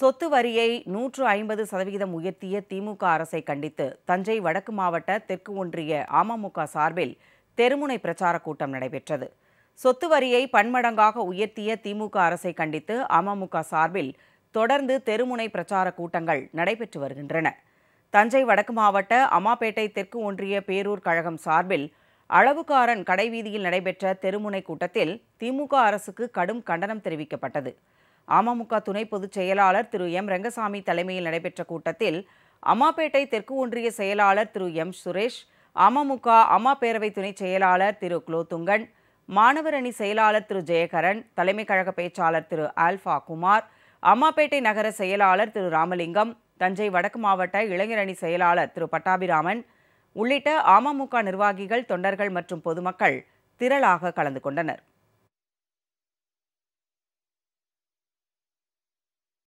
சொத்து வரியை நூற்று ஐம்பது சதவிகிதம் உயர்த்திய திமுக அரசை கண்டித்து தஞ்சை வடக்கு மாவட்ட தெற்கு ஒன்றிய அமமுக சார்பில் தெருமுனை பிரச்சார கூட்டம் நடைபெற்றது சொத்து வரியை பன்மடங்காக உயர்த்திய திமுக அரசை கண்டித்து அமமுக சார்பில் தொடர்ந்து தெருமுனை பிரச்சார கூட்டங்கள் நடைபெற்று வருகின்றன தஞ்சை வடக்கு மாவட்ட அம்மாப்பேட்டை தெற்கு ஒன்றிய பேரூர் கழகம் சார்பில் அளவுக்காரன் கடைவீதியில் நடைபெற்ற தெருமுனை கூட்டத்தில் திமுக அரசுக்கு கடும் கண்டனம் தெரிவிக்கப்பட்டது அமமுக துணை பொதுச் செயலாளர் திரு எம் ரங்கசாமி தலைமையில் நடைபெற்ற கூட்டத்தில் அம்மாப்பேட்டை தெற்கு ஒன்றிய செயலாளர் திரு எம் சுரேஷ் அமமுக அம்மா பேரவை துணை செயலாளர் திரு குலோத்துங்கன் மாணவர் அணி செயலாளர் திரு ஜெயகரன் தலைமை கழக பேச்சாளர் திரு ஆல்ஃபா குமார் அம்மாப்பேட்டை நகர செயலாளர் திரு ராமலிங்கம் தஞ்சை வடக்கு மாவட்ட இளைஞரணி செயலாளர் திரு பட்டாபிராமன் உள்ளிட்ட அமமுக நிர்வாகிகள் தொண்டர்கள் மற்றும் பொதுமக்கள் திரளாக கலந்து கொண்டனர்